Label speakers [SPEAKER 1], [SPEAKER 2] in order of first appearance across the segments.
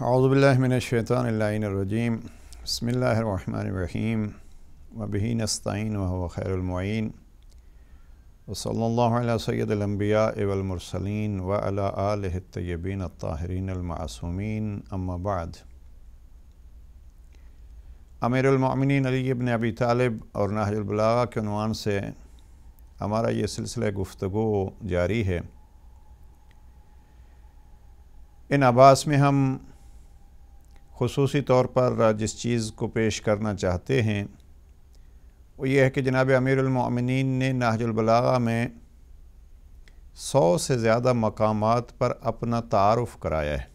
[SPEAKER 1] अज़बिल्लिनशैतरजीम बसमीम वबी नस्तिन वह खैरमैन वसल सैदम्बिया अवलमरसलिन वलातबिन ताहरीनमासूमिन अम्माबाद अमीरमिन अली इबन अबी तालब और नाहजुलबलागा के नवान से हमारा ये सिलसिला गुफ्तु जारी है इन आबास में हम खसूस तौर पर जिस चीज़ को पेश करना चाहते हैं वो ये है कि जनाब अमीरमिन ने नाहजुलबलागा में सौ से ज़्यादा मकाम पर अपना तारफ़ कराया है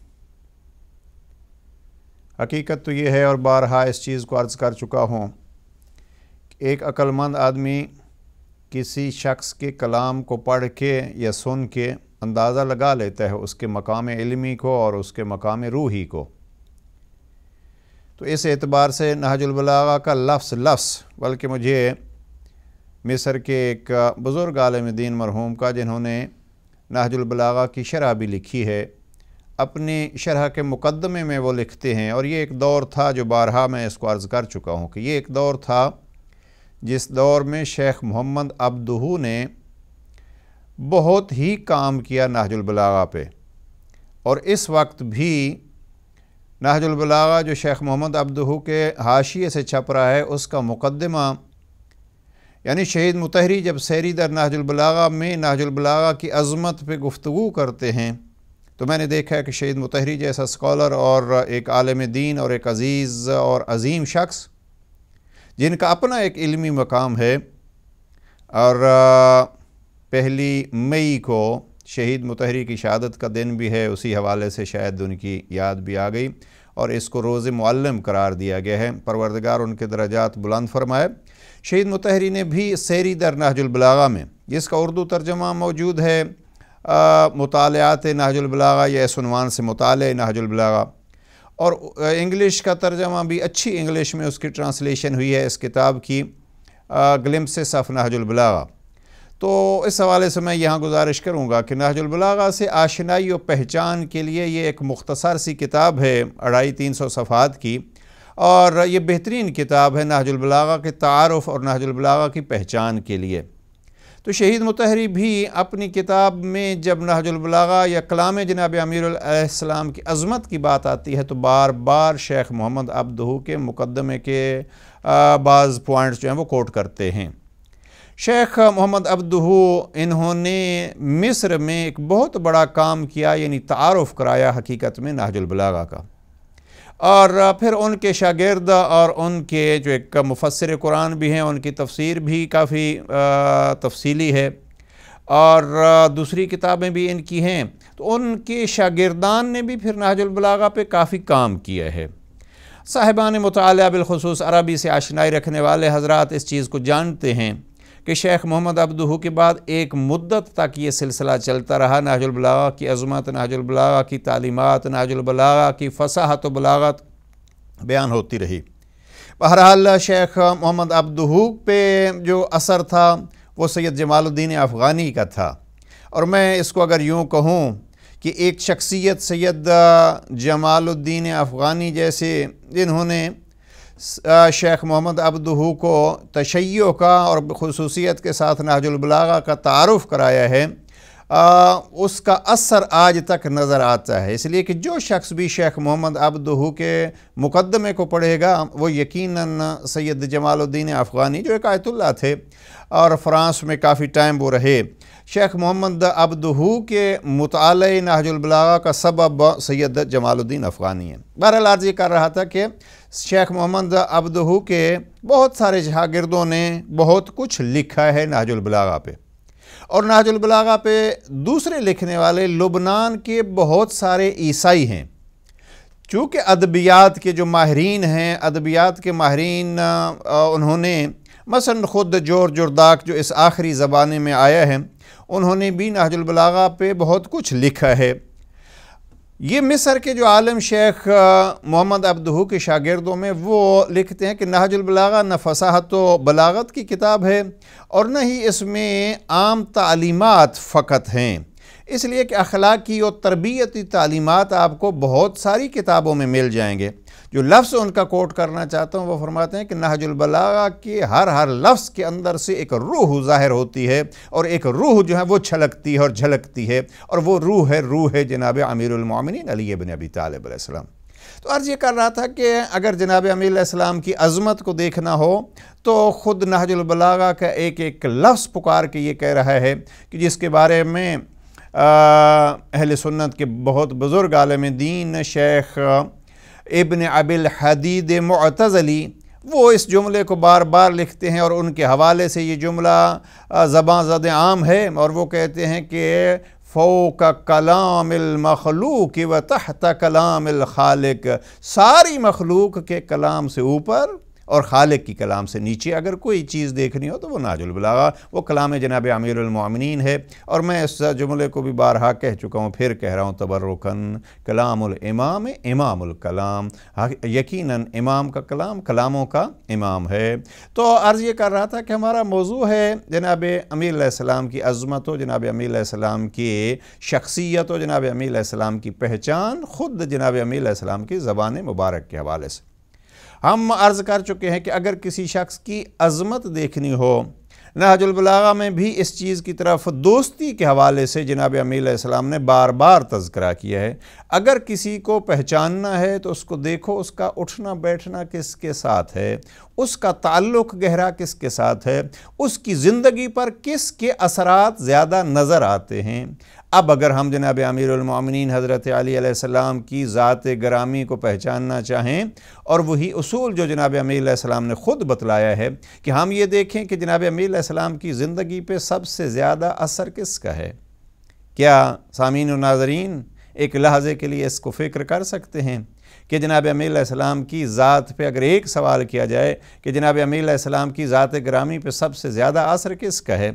[SPEAKER 1] हकीकत तो ये है और बारहा इस चीज़ को अर्ज़ कर चुका हूँ एक अक्लमंद आदमी किसी शख्स के कलाम को पढ़ के या सुन के अंदाज़ा लगा लेता है उसके मकाम इलमी को और उसके मकाम रूही को तो इस एतबार से नहजुलबला का लफ्स लफ्स बल्कि मुझे मिस्र के एक बुज़ुर्ग आलम दीन मरहूम का जिन्होंने नहजुलबला की शरह भी लिखी है अपनी शरह के मुकदमे में वो लिखते हैं और ये एक दौर था जो बारहा मैं इसको अर्ज़ कर चुका हूँ कि ये एक दौर था जिस दौर में शेख मोहम्मद अब्दहू ने बहुत ही काम किया नहाजुलबलागा पे और इस वक्त भी नाहजुलबलागा जो शेख मोहम्मद अब्दू के हाशिए से छप रहा है उसका मुकदमा यानी शहीद मुतहरी जब सैरी दर नाहजुलबलागा में नाहजुलबलागा की अज़मत पर गुफ्तु करते हैं तो मैंने देखा है कि शहीद मुतहरी जैसा स्कॉलर और एक आलम दीन और एक अज़ीज़ और अज़ीम शख्स जिनका अपना एक इलमी मकाम है और पहली मई को शहीद मुतहरी की शहादत का दिन भी है उसी हवाले से शायद उनकी याद भी आ गई और इसको रोज़ मुअल्लम करार दिया गया है परवरदगार उनके दर्जात बुलंद फरमाए शहीद मुतहरी ने भी सैरी दर नाहजुलबलागा में जिसका उर्दू तर्जमा मौजूद है मतालत नहजुलबलागा या इसवान से मताल नहजुलबलागा और इंग्लिश का तर्जमा भी अच्छी इंग्लिश में उसकी ट्रांसलेशन हुई है इस किताब की ग्लिम्स ऑफ नाहजुलबलागा तो इस हवाले से मैं यहाँ गुजारिश करूँगा कि नाजुलबलागा से आशनाई और पहचान के लिए ये एक मुख्तसर सी किताब है अढ़ाई तीन सौ सफ़ात की और ये बेहतरीन किताब है नाजुलबलागा के तारफ़ और नाजुलबलागा की पहचान के लिए तो शहीद मतहरी भी अपनी किताब में जब नाजुलबलागा या कलाम जनाब अमीराम की अज़मत की बात आती है तो बार बार शेख मोहम्मद अब्दू के मुकदमे के बाज़ पॉइंट्स जो हैं वो कोट करते हैं शेख मोहम्मद अब्दू इन्होंने मिस्र में एक बहुत बड़ा काम किया यानी तारफ़ कराया हकीकत में नाजुलबलागा का और फिर उनके शागिर्द और उनके जो एक मुफसर कुरान भी हैं उनकी तफसीर भी काफ़ी तफसीली है और दूसरी किताबें भी इनकी हैं तो उनके शागिरदान ने भी फिर नाजुलबलागा पे काफ़ी काम किया है साहिबान मतलब बिलखसूस अरबी से आशनाई रखने वाले हजरत इस चीज़ को जानते हैं कि शेख मोहम्मद अब्दू के बाद एक मुद्दत तक ये सिलसिला चलता रहा नाजुलबला की अजमत नाजुलबला की तालीमत नाजुलबला की फसाहत बलागत बयान होती रही बहरहाल शेख मोहम्मद अब्दू पे जो असर था वो सैयद जमालुद्दीन अफ़गानी का था और मैं इसको अगर यूँ कहूँ कि एक शख्सियत सैद जमालुद्दीन अफ़गानी जैसे जिन्होंने शेख मोहम्मद अब्दू को तशैयों का और खसूसियत के साथ नाजुलबलागा का तारफ़ कराया है आ, उसका असर आज तक नज़र आता है इसलिए कि जो शख्स भी शेख मोहम्मद अब्दू के मुकदमे को पढ़ेगा वो यकीनन सैयद जमालुद्दीन अफ़गानी जो एक आयतुल्ला थे और फ्रांस में काफ़ी टाइम वो रहे शेख मोहम्मद अब्दू के मताल नाहजुलबला का सबब सैयद जमालुद्दीन अफ़गानी है बहरहाल ये कर रहा था कि शेख मोहम्मद अब्दू के बहुत सारे जहागिरदों ने बहुत कुछ लिखा है नाहजुलबला पर और नाजुलबलागा पे दूसरे लिखने वाले लुबनान के बहुत सारे ईसाई हैं चूँकि अदबियात के जो माहरीन हैं अदबियात के माहरीन उन्होंने मसन ख़ुद जोर जुर्दाक जो इस आखिरी ज़बाने में आया है उन्होंने भी नाजुलबलागा पे बहुत कुछ लिखा है ये मिस्र के जो आलम शेख मोहम्मद अब्दहू के शागिर्दों में वो लिखते हैं कि नहजुलबलागा न फसाहत बलागत की किताब है और न ही इसमें आम तालीमत फ़कत हैं इसलिए कि अखलाकी और तरबियती तालीमत आपको बहुत सारी किताबों में मिल जाएंगे जो लफ्ज़ उनका कोट करना चाहता हूँ वो फरमाते हैं कि नाहजुलबला के हर हर लफ्ज़ के अंदर से एक रूह ज़ाहिर होती है और एक रूह जो है वो छलकती है और झलकती है और वो रूह है रूह है जनाब अमीरमिन अली बन अबी तालब तो अर्ज़ ये कर रहा था कि अगर जनाब अमीसम की अज़मत को देखना हो तो ख़ुद नहजुलबलागा का एक एक लफ्ज़ पुकार के ये कह रहा है कि जिसके बारे में अहल सुन्नत के बहुत बुज़ुर्ग आलम दीन शेख इबन अबिल हदीद मतज़ली वो इस जुमले को बार बार लिखते हैं और उनके हवाले से ये जुमला ज़बाँ ज़द आम है और वो कहते हैं कि फ़ोक कलाम व तहत कलामिल खालिक सारी मखलूक के कलाम से ऊपर और खालिक की कलाम से नीचे अगर कोई चीज़ देखनी हो तो वो नाजुलबलागा वो कलाम जनाब अमीरमिन है और मैं इस जुमले को भी बारहा कह चुका हूँ फिर कह रहा हूँ तबरुकन कलामाम इमामुलकलाम हाँ, यकीन इमाम का कलाम कलामों का इमाम है तो अर्ज़ ये कर रहा था कि हमारा मौजू है जनाब अमीसम की अज़मत व जनाब अमीसम की शख्सियत व जनाब अमीसम की पहचान ख़ुद जनाब अमीसम की ज़बान मुबारक के हवाले से हम अर्ज़ कर चुके हैं कि अगर किसी शख्स की अज़मत देखनी हो नहजुलबलागा में भी इस चीज़ की तरफ दोस्ती के हवाले से जनाब अमील इस्लाम ने बार बार तस्करा किया है अगर किसी को पहचानना है तो उसको देखो उसका उठना बैठना किसके साथ है उसका ताल्लुक़ गहरा किसके साथ है उसकी ज़िंदगी पर किसके असरात ज़्यादा नज़र आते हैं अब अगर हम जनाब आमिरमिन हज़रत आलीम की ज़ात ग्रामी को पहचानना चाहें और वही असूल जो जनाब अमीम ने ख़ुद बतलाया है कि हम ये देखें कि जनाब अमीम की ज़िंदगी पर सबसे ज़्यादा असर किसका है क्या सामीन नाजरीन एक लहजे के लिए इसको फ़िक्र कर सकते हैं कि जनाब अमीलाम की ज़ात पर अगर एक सवाल किया जाए कि जनाब अमीलाम की ज़ात ग्रामी पर सबसे ज़्यादा असर किसका है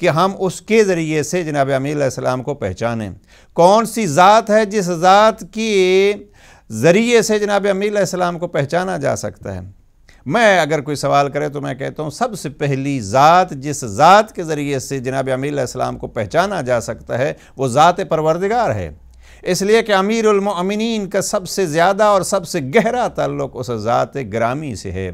[SPEAKER 1] कि हम उसके ज़रिए से जनाब अमीलाम को पहचानें कौन सी ज़ात है जिस ज़ात के ज़रिए से जनाब अमीलाम को पहचाना जा सकता है मैं अगर कोई सवाल करे तो मैं कहता हूँ सबसे पहली ज़ात जिस ज़ात के ज़रिए से जनाब अमीलाम को पहचाना जा सकता है वो ज़ात परवरदिगार है इसलिए कि अमीरमिन का सबसे ज़्यादा और सबसे गहरा ताल्लुक़ उस ज़ात ग्रामी से है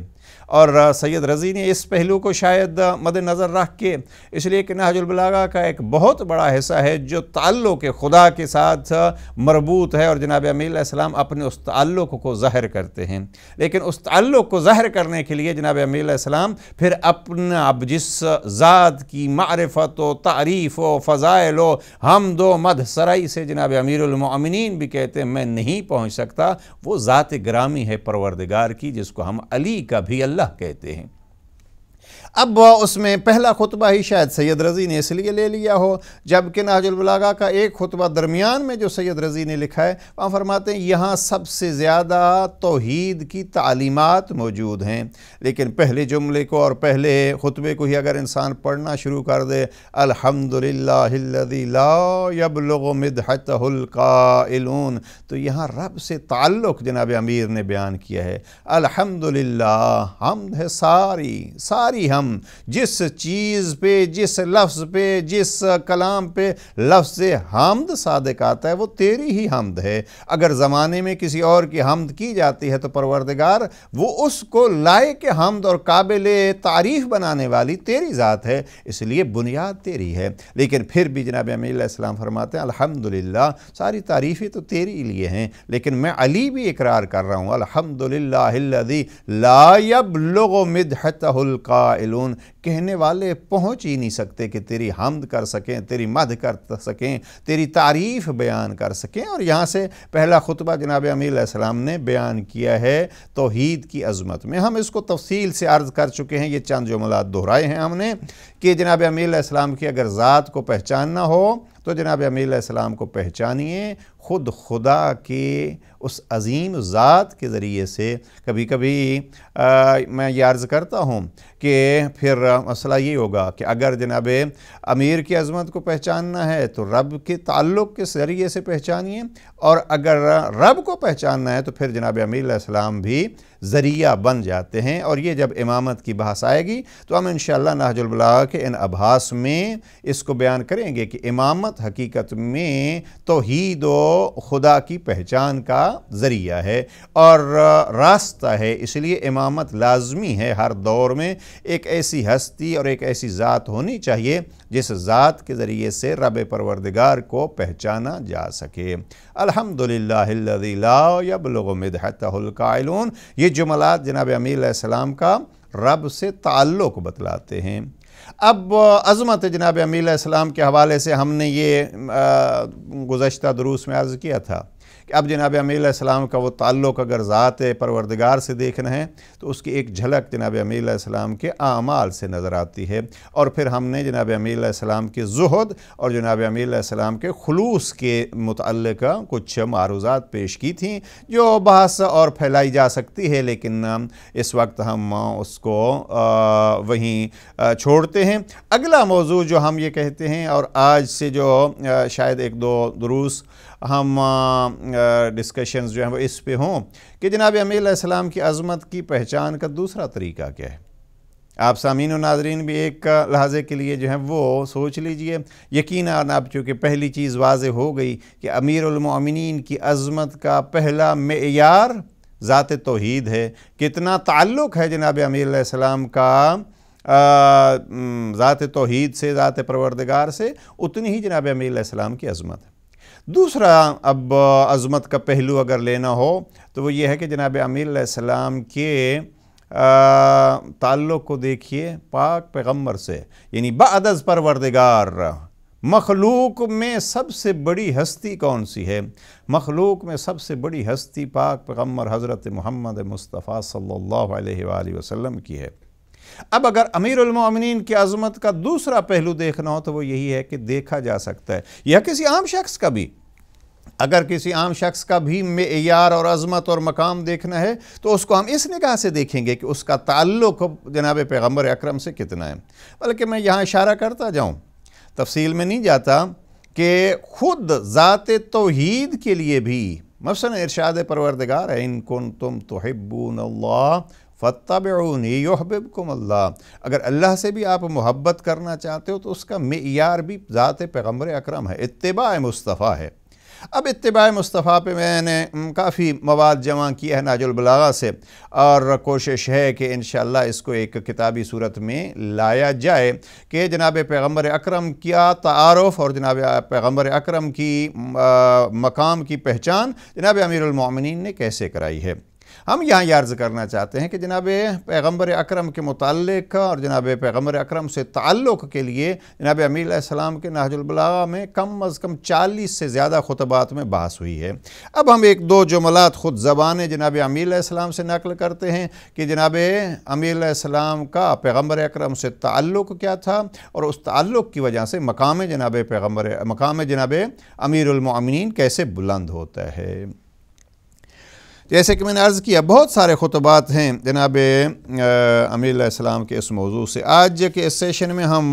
[SPEAKER 1] और सैयद रज़ी ने इस पहलू को शायद मद्नज़र रख के इसलिए कि नहजुलबलागा का एक बहुत बड़ा हिस्सा है जो ताल्लुक़ खुदा के साथ मरबूत है और जनाब अमीलाम अपने उस ताल्लुक़ को ज़ाहिर करते हैं लेकिन उस ताल्लुक़ को ज़ाहिर करने के लिए जनाब अमीलाम फिर अपना अब जिस ज़ात की मारफत व तारीफ़ व फ़ज़ाइल व हम दो मद सराई से जनाब अमीरमिन भी कहते हैं मैं नहीं पहुँच सकता वो ज़ात ग्रामी है परवरदगार की जिसको हम अली का भी अल्लाह अल्लाह कहते हैं अब उसमें पहला खुतबा ही शायद सैयद रज़ी ने इसलिए ले लिया हो जबकि नाजुलबलागा का एक खुतबा दरमियान में जो सैयद रज़ी ने लिखा है वहाँ फरमाते हैं यहाँ सबसे ज़्यादा तोहद की तालीमत मौजूद हैं लेकिन पहले जुमले को और पहले खुतबे को ही अगर इंसान पढ़ना शुरू कर दे अलहमदिल्लाबलमदहतलकालून तो यहाँ रब से ताल्लुक़ जनाब अमीर ने बयान किया है अलहमदिल्ला हमद है सारी सारी हम हम जिस चीज़ पे जिस लफ्ज़ पे जिस कलाम पे लफ्ज़ हमद सादक आता है वो तेरी ही हमद है अगर ज़माने में किसी और की हमद की जाती है तो परवरदगार वो उसको लायक हमद और काबिल तारीफ़ बनाने वाली तेरी ज़ात है इसलिए बुनियाद तेरी है लेकिन फिर भी जनाब अमीम फरमाते हैं अलहमदिल्ला सारी तारीफ़ें तो तेरी लिए हैं लेकिन मैं अली भी इकरार कर रहा हूँ अलहमदिल्लादी लायब लोग मिदहतुल्का Babylon कहने वाले पहुंच ही नहीं सकते कि तेरी हमद कर सकें तेरी मद कर सकें तेरी तारीफ़ बयान कर सकें और यहाँ से पहला खुतबा जनाब अमीसम ने बयान किया है तोहद की अज़मत में हम इसको तफसील से अर्ज़ कर चुके हैं ये चंद जुमला दोहराए हैं हमने कि जनाब अमीसम की अगर ज़ात को पहचानना हो तो जनाब अमीसम को पहचानिए ख़ुद खुदा के उस अजीम ज़ात के ज़रिए से कभी कभी आ, मैं ये अर्ज़ करता हूँ कि फिर का मसला ये होगा कि अगर जनाब अमीर की अजमत को पहचानना है तो रब के ताल्लुक़ के ज़रिए से पहचानिए और अगर रब को पहचानना है तो फिर जनाब अमीराम भी ज़रिया बन जाते हैं और ये जब इमामत की बहस आएगी तो हम इन शहजुल्बला के इन अभास में इसको बयान करेंगे कि इमामत हकीकत में तो ही दो खुदा की पहचान का ज़रिया है और रास्ता है इसलिए इमामत लाजमी है हर दौर में एक ऐसी हस्ती हस्ती और एक ऐसी ज़ात होनी चाहिए जिस ज़ात के ज़रिए से रब परवरदिगार को पहचाना जा सके अलहमदिल्लाबलमदहतुल्कायलून ये जुमलात जनाब अमीलम का रब से ताल्लुक़ बतलाते हैं अब अज़मत जनाब अमीलाम के हवाले से हमने ये गुज्त दरूस में अर्ज़ किया था अब जनाब अमीम का वो ताल्लुक़ अगर ज़ात परवरदगार से देख रहे हैं तो उसकी एक झलक जनाब अमीलाम के आमाल से नज़र आती है और फिर हमने जनाब अमीम के जहद और जनाब अमीम के खलूस के मुतल कुछ मारूज़ात पेश की थी जो बहस और फैलाई जा सकती है लेकिन इस वक्त हम उसको वहीं छोड़ते हैं अगला मौजू जो हम ये कहते हैं और आज से जो शायद एक दो दरूस हम डिस्कशंस जो हैं वो इस पे हों कि जनाब अमीसम की अजमत की पहचान का दूसरा तरीका क्या है आप सामीन नाजरीन भी एक लहाजे के लिए जो है वो सोच लीजिए यकीन आप चूँकि पहली चीज़ वाज हो गई कि अमीरमिन की अजमत का पहला मैार ज़ात तोहद है कितना ताल्लुक़ है जनाब अमीसम का ज़ात तोहद से ज़ात परवरदगार से उतनी ही जनाब अमीसम की अजमत है दूसरा अब अज़मत का पहलू अगर लेना हो तो वो ये है कि जनाब आमिर सलाम के ताल्लुक़ को देखिए पाक पैगम्बर से यानी बदज़ परवरदगार मखलूक में सबसे बड़ी हस्ती कौन सी है मखलूक में सबसे बड़ी हस्ती पाक पैगम्बर हज़रत मोहम्मद मुस्तफ़ा सल्लल्लाहु अलैहि वसल्लम की है अब अगर अमीरमिन की अजमत का दूसरा पहलू देखना हो तो वो यही है कि देखा जा सकता है या किसी आम शख्स का भी अगर किसी आम शख्स का भी मैार और अज़मत और मकाम देखना है तो उसको हम इस निगाह से देखेंगे कि उसका ताल्लुक जनाब पैगम्बर अक्रम से कितना है बल्कि मैं यहाँ इशारा करता जाऊँ तफसील में नहीं जाता कि खुद ज़ात तोहद के लिए भी मफसन इरशाद परवरदगार है इनको तुम तोहब्बून फ़तबूनबकुम अल्लाह अगर अल्लाह से भी आप मोहब्बत करना चाहते हो तो उसका मैार भी ज़ात पैगम्बर अक्रम है इतबा मुस्तफ़ा है अब इतबा मुस्तफ़ा पे मैंने काफ़ी मवाद जमा किया है नाजुलबलागा से और कोशिश है कि इन इसको एक किताबी सूरत में लाया जाए कि जनाब पैगम्बर अक्रम क्या तारफ़ और जनाब पैगम्बर अक्रम की आ, मकाम की पहचान जनाब अमीरमिन ने कैसे कराई है हम यहाँ ये अर्ज़ करना चाहते हैं कि जनाब पैगम्बर अक्रम के मुतल और जनाब पैगम्बर अक्रम से ताल्लुक़ के लिए जनाब अमील अमीलम के नाहजुलबला में कम अज़ कम चालीस से ज़्यादा खुतबात में बहस हुई है अब हम एक दो जुमलात ख़ुद ज़बान जनाब अमीलम से नकल करते हैं कि जनाब अमीलम का पैगम्बर अक्रम से ताल्लुक़ क्या था और उस ताल्लुक़ की वजह से मकाम जनाब पैगम्बर मकाम जनाब अमीरमिन कैसे बुलंद होता है जैसे कि मैंने अर्ज़ किया बहुत सारे खुतबात हैं जनाब अमीराम के इस मौजू से आज के इस सेशन में हम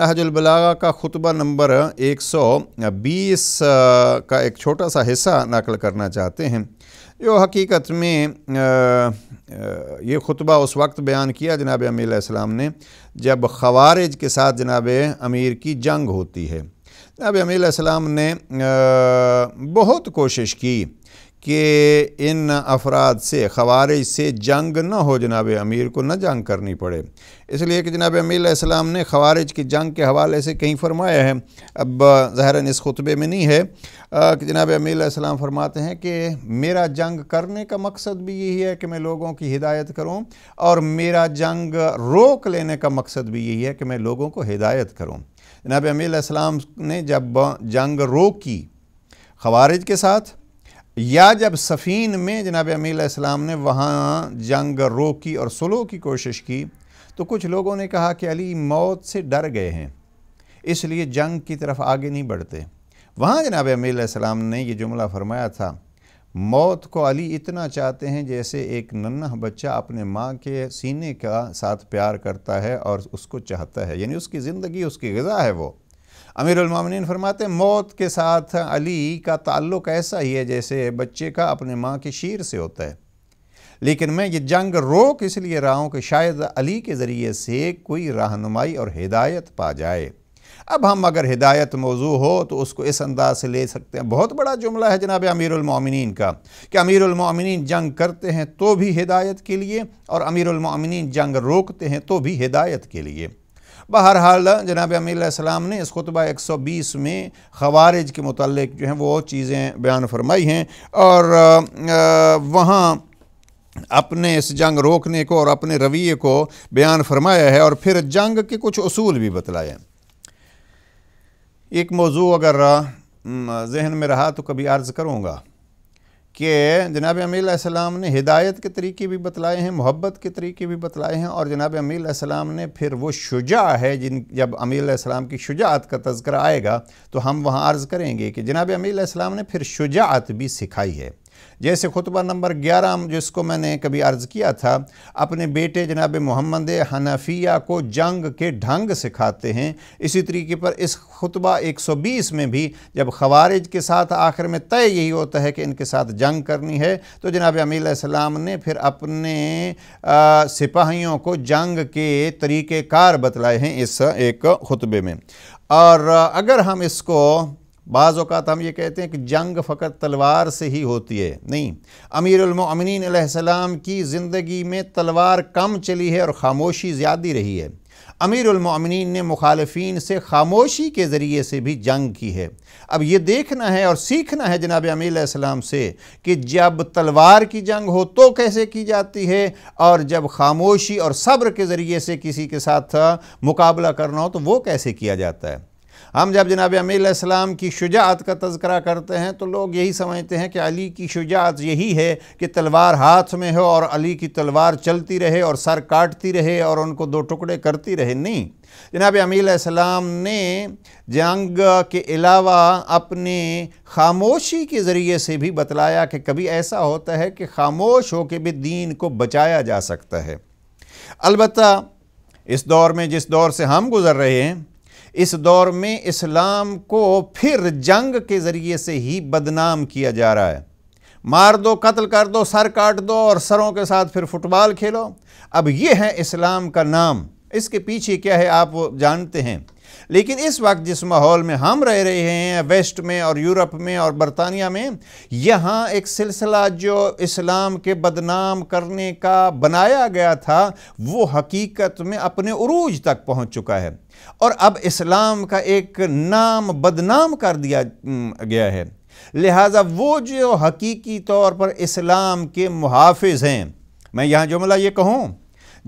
[SPEAKER 1] नहजुलबलागा का खुतबा नंबर एक सौ बीस का एक छोटा सा हिस्सा नकल करना चाहते हैं जो हकीकत में ये खुतबा उस वक्त बयान किया जनाब अमीलाम ने जब खवारिज के साथ जनाब अमीर की जंग होती है जनाब अमीराम ने बहुत कोशिश की कि इन अफराद से खवारिज से जंग न हो जनाब अमीर को न जंग करनी पड़े इसलिए कि जनाब अमीराम ने खवारिज की जंग के हवाले से कहीं फरमाया है अब ज़ाहिर इस खुतबे में नहीं है कि जनाब अमीराम फरमाते हैं कि मेरा जंग करने का मकसद भी यही है कि मैं लोगों की हिदायत करूँ और मेरा जंग रोक लेने का मकसद भी यही है कि मैं लोगों को हिदायत करूँ जनाब अमीराम ने जब जंग रोकी खवारिज के साथ या जब सफ़ीन में जनाब अमील इस्लाम ने वहाँ जंग रोकी और सुलह की कोशिश की तो कुछ लोगों ने कहा कि अली मौत से डर गए हैं इसलिए जंग की तरफ आगे नहीं बढ़ते वहाँ जनाब अमीलाम इस्लाम ने यह जुमला फरमाया था मौत को अली इतना चाहते हैं जैसे एक नन्ना बच्चा अपने माँ के सीने का साथ प्यार करता है और उसको चाहता है यानी उसकी ज़िंदगी उसकी गज़ा है वो अमीरमिन फरमाते मौत के साथ अली का ताल्लुक ऐसा ही है जैसे बच्चे का अपने माँ के शीर से होता है लेकिन मैं ये जंग रोक इसलिए रहा हूँ कि शायद अली के ज़रिए से कोई रहनुमाई और हिदायत पा जाए अब हम अगर हिदायत मौजू हो तो उसको इस अंदाज से ले सकते हैं बहुत बड़ा जुमला है जनाब अमीरमिन का कि अमीरमिन जंग करते हैं तो भी हिदायत के लिए और अमीरमिन जंग रोकते हैं तो भी हिदायत के लिए बहरहाल जनाब अमीम ने इस खुतबा एक सौ बीस में खवारज के मतलब जो हैं वो चीज़ें बयान फरमाई हैं और वहाँ अपने इस जंग रोकने को और अपने रवैये को बयान फरमाया है और फिर जंग के कुछ असूल भी बतलाए हैं एक मौजू अगर जहन में रहा तो कभी अर्ज़ करूँगा कि जनाब अमील ने हिदायत के तरीके भी बतलाए हैं मोहब्बत के तरीके भी बतलाए हैं और जनाब अमील ने फिर वो शुजा है जिन जब अमील की शुजात का तस्करा आएगा तो हम वहाँ अर्ज़ करेंगे कि जनाब अमील ने फिर शुजात भी सिखाई है जैसे खुतबा नंबर ग्यारह जिसको मैंने कभी अर्ज़ किया था अपने बेटे जनाब मोहम्मद हनाफिया को जंग के ढंग सिखाते हैं इसी तरीके पर इस खुतबा 120 में भी जब खवारिज के साथ आखिर में तय यही होता है कि इनके साथ जंग करनी है तो जनाब अमीसम ने फिर अपने सिपाहियों को जंग के तरीक़ेकार बतलाए हैं इस एक खुतबे में और अगर हम इसको बाज़ अवत हम ये कहते हैं कि जंग फ़कत तलवार से ही होती है नहीं अमीरमिनसम की ज़िंदगी में तलवार कम चली है और ख़ामोशी ज़्यादा रही है अमीरमिन ने मुखालफी से खामोशी के ज़रिए से भी जंग की है अब ये देखना है और सीखना है जनाब अमीसम से कि जब तलवार की जंग हो तो कैसे की जाती है और जब खामोशी और सब्र के ज़रिए से किसी के साथ मुकाबला करना हो तो वो कैसे किया जाता है हम जब जनाब अमीलाम की शुजात का तस्करा करते हैं तो लोग यही समझते हैं कि अली की शुजात यही है कि तलवार हाथ में हो और अली की तलवार चलती रहे और सर काटती रहे और उनको दो टुकड़े करती रहे नहीं जनाब अमीलाम ने जंग के अलावा अपने खामोशी के ज़रिए से भी बतलाया कि कभी ऐसा होता है कि खामोश हो के भी दीन को बचाया जा सकता है अलबत् इस दौर में जिस दौर से हम गुज़र रहे हैं इस दौर में इस्लाम को फिर जंग के ज़रिए से ही बदनाम किया जा रहा है मार दो कत्ल कर दो सर काट दो और सरों के साथ फिर फुटबॉल खेलो अब ये है इस्लाम का नाम इसके पीछे क्या है आप जानते हैं लेकिन इस वक्त जिस माहौल में हम रह रहे हैं वेस्ट में और यूरोप में और बरतानिया में यहाँ एक सिलसिला जो इस्लाम के बदनाम करने का बनाया गया था वो हकीकत में अपने उरूज तक पहुँच चुका है और अब इस्लाम का एक नाम बदनाम कर दिया गया है लिहाजा वो जो हकीकी तौर पर इस्लाम के मुहाफ़ हैं मैं यहाँ जुमला मतलब ये कहूँ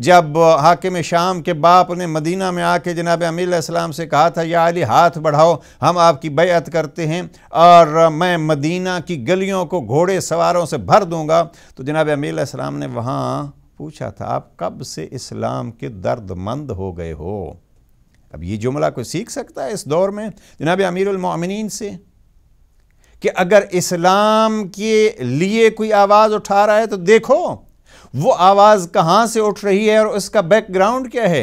[SPEAKER 1] जब हाकिम शाम के बाप ने मदीना में आके जनाब अमीसम से कहा था या अली हाथ बढ़ाओ हम आपकी बैत करते हैं और मैं मदीना की गलियों को घोड़े सवारों से भर दूँगा तो जनाब अमीलाम ने वहाँ पूछा था आप कब से इस्लाम के दर्दमंद हो गए हो अब ये जुमला कोई सीख सकता है इस दौर में जनाब अमीरमिन से कि अगर इस्लाम के लिए कोई आवाज़ उठा रहा है तो देखो वो आवाज़ कहाँ से उठ रही है और उसका बैकग्राउंड क्या है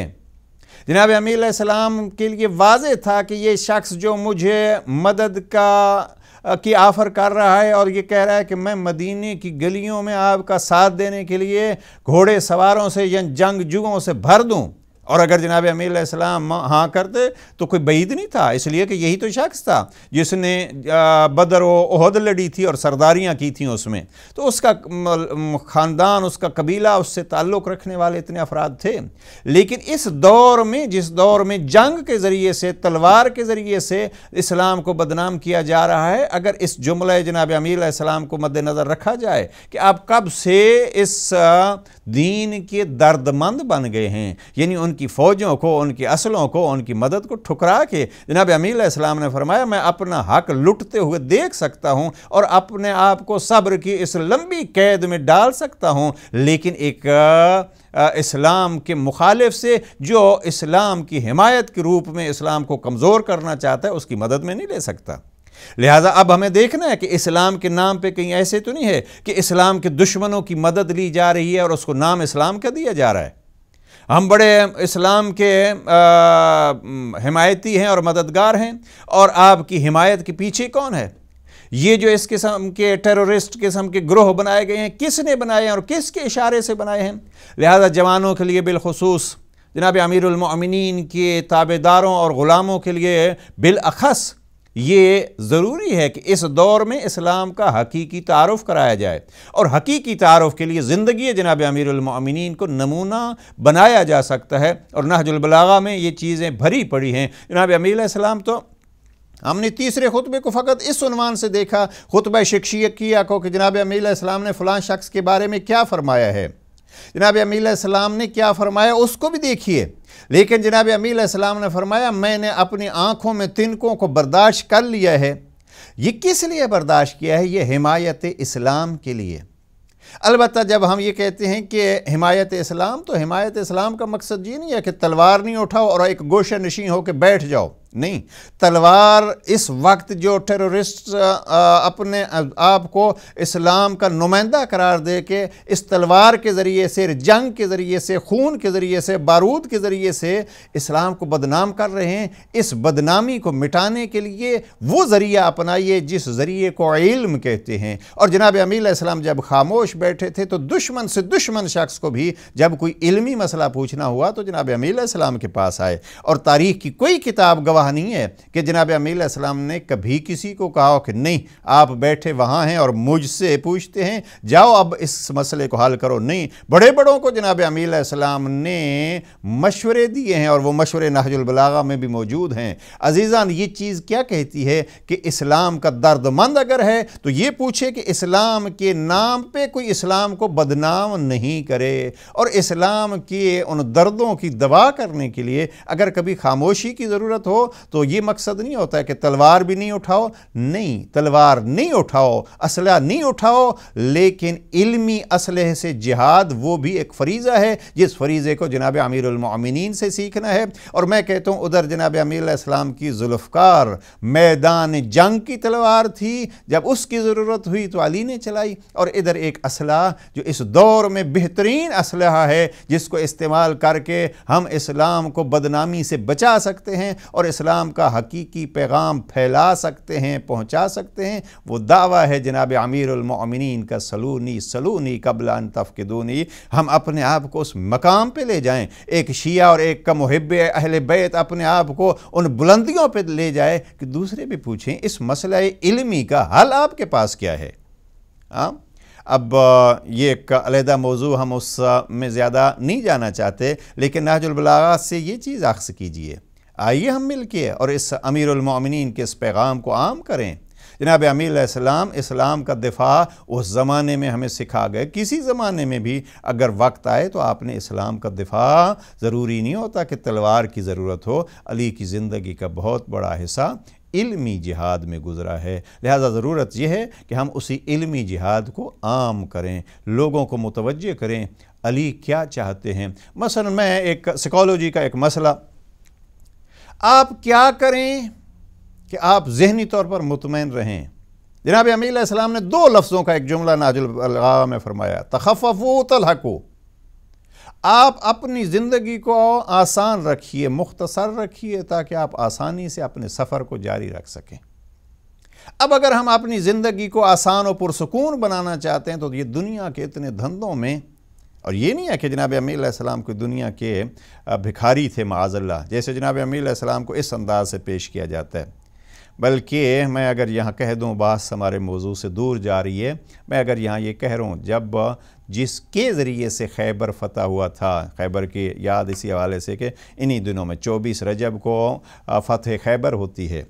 [SPEAKER 1] जनाब अमीर सलाम के लिए वाज था कि ये शख्स जो मुझे मदद का की आफ़र कर रहा है और ये कह रहा है कि मैं मदीने की गलियों में आपका साथ देने के लिए घोड़े सवारों से या जंग जुगों से भर दूँ और अगर जनाब अमील हाँ करते तो कोई बईद नहीं था इसलिए कि यही तो शख्स था जिसने बदर वहद लड़ी थी और सरदारियाँ की थी उसमें तो उसका ख़ानदान उसका कबीला उससे ताल्लुक़ रखने वाले इतने अफराद थे लेकिन इस दौर में जिस दौर में जंग के ज़रिए से तलवार के ज़रिए से इस्लाम को बदनाम किया जा रहा है अगर इस जुमला जनाब अमील को मद्दनज़र रखा जाए कि आप कब से इस दीन के दर्दमंद बन गए हैं यानी उन उनकी फ़ौजों को उनकी असलों को उनकी मदद को ठुकरा के जनाब अमीर इस्लाम ने फरमाया मैं अपना हक लुटते हुए देख सकता हूँ और अपने आप को सब्र की इस लंबी कैद में डाल सकता हूँ लेकिन एक इस्लाम के मुखालिफ से जो इस्लाम की हिमायत के रूप में इस्लाम को कमज़ोर करना चाहता है उसकी मदद में नहीं ले सकता लिहाजा अब हमें देखना है कि इस्लाम के नाम पे कहीं ऐसे तो नहीं है कि इस्लाम के दुश्मनों की मदद ली जा रही है और उसको नाम इस्लाम का दिया जा रहा है हम बड़े इस्लाम के आ, हिमायती हैं और मददगार हैं और आपकी हिमायत के पीछे कौन है ये जो इस किस्म के टेररिस्ट किस्म के ग्रोह बनाए गए हैं किसने बनाए हैं और किसके इशारे से बनाए हैं लिहाजा जवानों के लिए बिलखसूस जनाब अमीरमिन के ताबेदारों और ग़ुलामों के लिए बिलअस ये ज़रूरी है कि इस दौर में इस्लाम का हकीकी तारफ़ कराया जाए और हकीकी तारफ़ के लिए ज़िंदगी जनाब अमीरमिन को नमूना बनाया जा सकता है और नहजुलबलागा में ये चीज़ें भरी पड़ी हैं जनाब अमीराम तो हमने तीसरे खुतबे को फ़कत इस उनवान से देखा खुतब शख्सियत किया को कि जनाब अमीराम ने फ़लाँ शख्स के बारे में क्या फ़रमाया है जनाब अमीलाम ने क्या फ़रमाया उसको भी देखिए लेकिन जनाब अमीसम ने फ़रमाया मैंने अपनी आँखों में तिनकों को बर्दाश्त कर लिया है ये किस लिए बर्दाश्त किया है ये हिमायत इस्लाम के लिए अलबत् जब हम ये कहते हैं कि हिमायत इस्लाम तो हिमायत इस्लाम का मकसद ये नहीं है कि तलवार नहीं उठाओ और एक गोशा नशी होकर बैठ जाओ नहीं तलवार इस वक्त जो टेररिस्ट अपने आप को इस्लाम का नुमाइंदा करार दे के इस तलवार के ज़रिए से जंग के ज़रिए से खून के ज़रिए से बारूद के ज़रिए से इस्लाम को बदनाम कर रहे हैं इस बदनामी को मिटाने के लिए वो ज़रिया अपनाइए जिस ज़रिए को इल्म कहते हैं और जनाब अमीलाम इस्लाम जब खामोश बैठे थे तो दुश्मन से दुश्मन शख्स को भी जब कोई इलमी मसला पूछना हुआ तो जनाब अमीलाम इस्लाम के पास आए और तारीख़ की कोई किताब गवाह कहानी है कि जनाब अमील अस्सलाम ने कभी किसी को कहा कि नहीं आप बैठे वहाँ हैं और मुझसे पूछते हैं जाओ अब इस मसले को हल करो नहीं बड़े बड़ों को जनाब अमील ने मशवरे दिए हैं और वो मशवरे नाहजुलबलागा में भी मौजूद हैं अजीज़ान ये चीज़ क्या कहती है कि इस्लाम का दर्दमंद अगर है तो ये पूछे कि इस्लाम के नाम पर कोई इस्लाम को बदनाम नहीं करे और इस्लाम के उन दर्दों की दवा करने के लिए अगर कभी खामोशी की ज़रूरत हो तो ये मकसद नहीं होता है कि तलवार भी नहीं उठाओ नहीं तलवार नहीं उठाओ असला नहीं उठाओ लेकिन इल्मी असलह से जिहाद वो भी एक फरीज़ा है जिस फरीज़े को जनाब अमीरमिन से सीखना है और मैं कहता हूँ उधर जनाब अमीराम की जुल्फ़कार मैदान जंग की तलवार थी जब उसकी ज़रूरत हुई तो अली ने चलाई और इधर एक असला जो इस दौर में बेहतरीन असलहा है जिसको इस्तेमाल करके हम इस्लाम को बदनामी से बचा सकते हैं और इस्लाम का हकीकी पैगाम फैला सकते हैं पहुंचा सकते हैं वो दावा है जनाब अमीरमिन का सलूनी सलूनी क़बला तफकदूनी हम अपने आप को उस मकाम पर ले जाएँ एक शिया और एक का महब अहल बैत अपने आप को उन बुलंदियों पर ले जाए कि दूसरे भी पूछें इस मसला इलमी का हल आपके पास क्या है हाँ अब ये एक अलहदा मौजू हम उस में ज़्यादा नहीं जाना चाहते लेकिन नाजुलबलागा से ये चीज़ अक्स कीजिए आइए हम मिल के और इस अमीरमिन के इस पैगाम को आम करें जनाब अमीसम इस्लाम का दिफा उस ज़माने में हमें सिखा गए किसी ज़माने में भी अगर वक्त आए तो आपने इस्लाम का दिफा ज़रूरी नहीं होता कि तलवार की ज़रूरत हो अली की ज़िंदगी का बहुत बड़ा हिस्सा इल्मी जिहाद में गुजरा है लिहाजा ज़रूरत यह है कि हम उसी इल्मी जिहाद को आम करें लोगों को मुतवजह करें अली क्या चाहते हैं मसल मैं एक सिकोलॉजी का एक मसला आप क्या करें कि आप जहनी तौर पर मुतमिन रहें जनाब अमीम ने दो लफ्ज़ों का एक जुमला नाजुल में फरमाया तखफ़ो तलहको आप अपनी ज़िंदगी को आसान रखिए मुख्तसर रखिए ताकि आप आसानी से अपने सफ़र को जारी रख सकें अब अगर हम अपनी ज़िंदगी को आसान और पुरसकून बनाना चाहते हैं तो ये दुनिया के इतने धंधों में और ये नहीं है कि जनाब अमीसम को दुनिया के भिखारी थे माजल्ला जैसे जनाब अमीसम को इस अंदाज से पेश किया जाता है बल्कि मैं अगर यहाँ कह दूँ बात हमारे मौजू से दूर जा रही है मैं अगर यहाँ ये कह रहा हूँ जब जिसके ज़रिए से खैबर फतह हुआ था खैबर की याद इसी हवाले से कि इन्हीं दिनों में चौबीस रजब को फ़तह खैबर होती है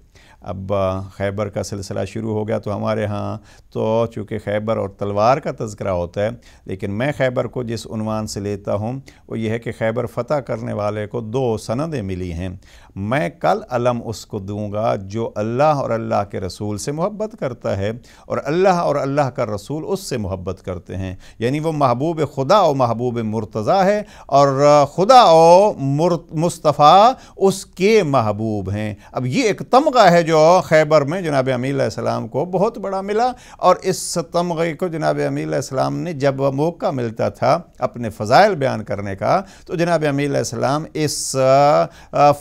[SPEAKER 1] अब खैबर का सिलसिला शुरू हो गया तो हमारे यहाँ तो चूँकि खैबर और तलवार का तस्करा होता है लेकिन मैं खैबर को जिस उनवान से लेता हूँ वो ये है कि खैबर फ़तह करने वाले को दो सनदें मिली हैं मैं कल अलम उसको दूंगा जो अल्लाह और अल्लाह के रसूल से मोहब्बत करता है और अल्लाह और अल्लाह का रसूल उससे मोहब्बत करते हैं यानी वो महबूब खुदा और महबूब मुर्तज़ा है और खुदा और मुस्तफ़ा उसके महबूब हैं अब ये एक तमगा है जो खैबर में जनाब अमीलाम को बहुत बड़ा मिला और इस तमगे को जनाब अमीलाम ने जब मौका मिलता था अपने फ़ज़ाइल बयान करने का तो जनाब अमीसम इस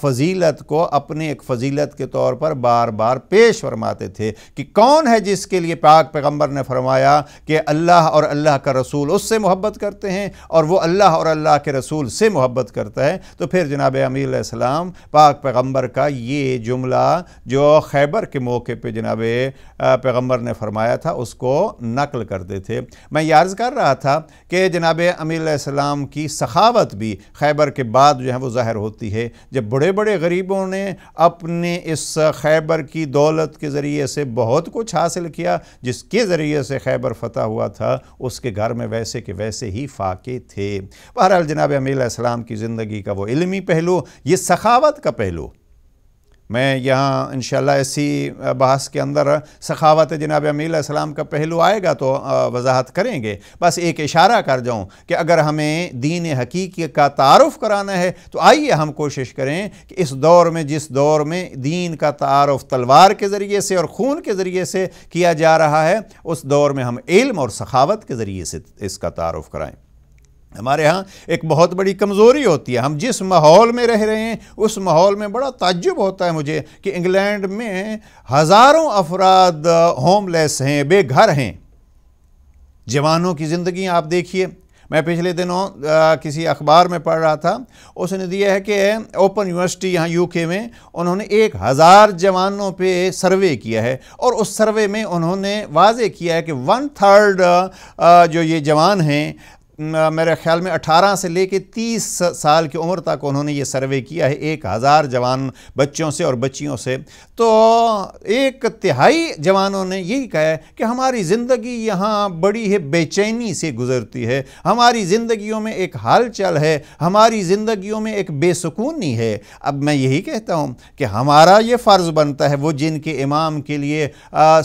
[SPEAKER 1] फजील फजीलत को अपनी एक फजीलत के तौर पर बार बार पेश फरमाते थे कि कौन है जिसके लिए पाक पैगम्बर ने फरमाया कि अल्लाह और अल्लाह का रसूल उससे मोहब्बत करते हैं और वो अल्लाह और अल्लाह के रसूल से मोहब्बत करता है तो फिर जनाब सलाम पाक पैगम्बर का ये जुमला जो खैबर के मौके पर जनाब पैगम्बर ने फरमाया था उसको नकल करते थे मैं याद कर रहा था कि जनाब सलाम की सखावत भी खैबर के बाद जो है वो ज़ाहिर होती है जब बड़े बड़े गरीब गरीबों ने अपने इस खैबर की दौलत के ज़रिए से बहुत कुछ हासिल किया जिसके ज़रिए से खैबर फतह हुआ था उसके घर में वैसे के वैसे ही फाके थे बहरहाल जनाब अमीलाम की ज़िंदगी का वो इलमी पहलू ये सखावत का पहलू मैं यहाँ इन इसी बहस के अंदर सखावत जनाब अमीसम का पहलू आएगा तो वजाहत करेंगे बस एक इशारा कर जाऊँ कि अगर हमें दीन हकीक का तारफ़ कराना है तो आइए हम कोशिश करें कि इस दौर में जिस दौर में दीन का तारफ़ तलवार के ज़रिए से और खून के ज़रिए से किया जा रहा है उस दौर में हम इल्म और सखावत के ज़रिए से इसका तारफ़ कराएँ हमारे यहाँ एक बहुत बड़ी कमज़ोरी होती है हम जिस माहौल में रह रहे हैं उस माहौल में बड़ा ताज्जुब होता है मुझे कि इंग्लैंड में हज़ारों अफराद होमलेस हैं बेघर हैं जवानों की ज़िंदगी आप देखिए मैं पिछले दिनों आ, किसी अखबार में पढ़ रहा था उसने दिया है कि ओपन यूनिवर्सिटी यहाँ यूके में उन्होंने एक हज़ार जवानों पे सर्वे किया है और उस सर्वे में उन्होंने वाजे किया है कि वन थर्ड जो ये जवान हैं मेरे ख्याल में 18 से लेकर 30 साल की उम्र तक उन्होंने ये सर्वे किया है एक हज़ार जवान बच्चों से और बच्चियों से तो एक तिहाई जवानों ने यही कहा है कि हमारी ज़िंदगी यहाँ बड़ी है बेचैनी से गुजरती है हमारी ज़िंदगियों में एक हालचल है हमारी ज़िंदगियों में एक बेसकूनी है अब मैं यही कहता हूँ कि हमारा ये फ़र्ज़ बनता है वो जिनके इमाम के लिए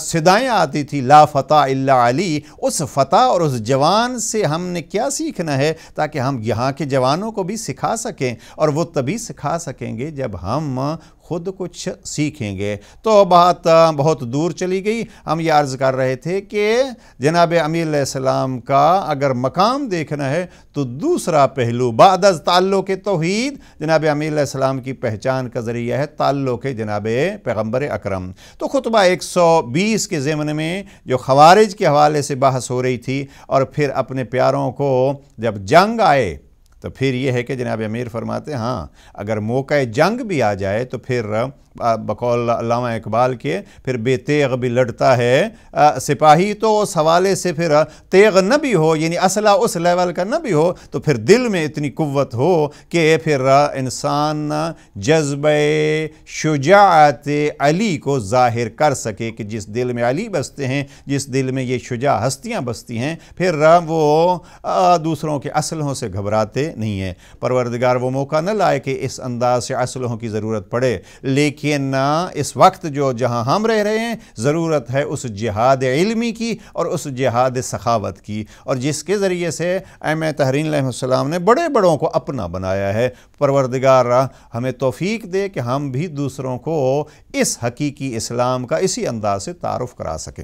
[SPEAKER 1] सदाएँ आती थी ला फ़तः अली उस फतः और उस जवान से हमने क्या क्या सीखना है ताकि हम यहाँ के जवानों को भी सिखा सकें और वो तभी सिखा सकेंगे जब हम खुद कुछ सीखेंगे तो बात बहुत दूर चली गई हम ये अर्ज़ कर रहे थे कि जनाब अमीलाम का अगर मकाम देखना है तो दूसरा पहलू बाद ताल्लुक़ तोहद जनाब अमीलाम की पहचान का ज़रिया है ताल्लुक़ जनाब पैगम्बर अक्रम तो खुतबा एक सौ बीस के ज़मन में जो खवारिज के हवाले से बहस हो रही थी और फिर अपने प्यारों को जब जंग आए तो फिर ये है कि जनाब अमीर फरमाते हाँ अगर मौका जंग भी आ जाए तो फिर बकौल अलामा इकबाल के फिर बेतेग भी लड़ता है आ, सिपाही तो उस हवाले से फिर तेग न भी हो यानी असला उस लेवल का न भी हो तो फिर दिल में इतनी कुत हो कि फिर इंसान जज्ब शुजात अली को ज़ाहिर कर सके कि जिस दिल में अली बसते हैं जिस दिल में ये शुजा हस्तियाँ बसती हैं फिर वो आ, दूसरों के असलों से घबराते नहीं हैं परवरदगार वो मौका न लाए कि इस अंदाज से असलों की ज़रूरत पड़े लेकिन ना इस वक्त जो जहाँ हम रह रहे हैं ज़रूरत है उस जिहाद इलमी की और उस जिहाद सखावत की और जिसके ज़रिए से एम तहरीन ने बड़े बड़ों को अपना बनाया है परवरदगार हमें तोफ़ी दे कि हम भी दूसरों को इस हकीकी इस्लाम का इसी अंदाज से तारफ़ करा सकें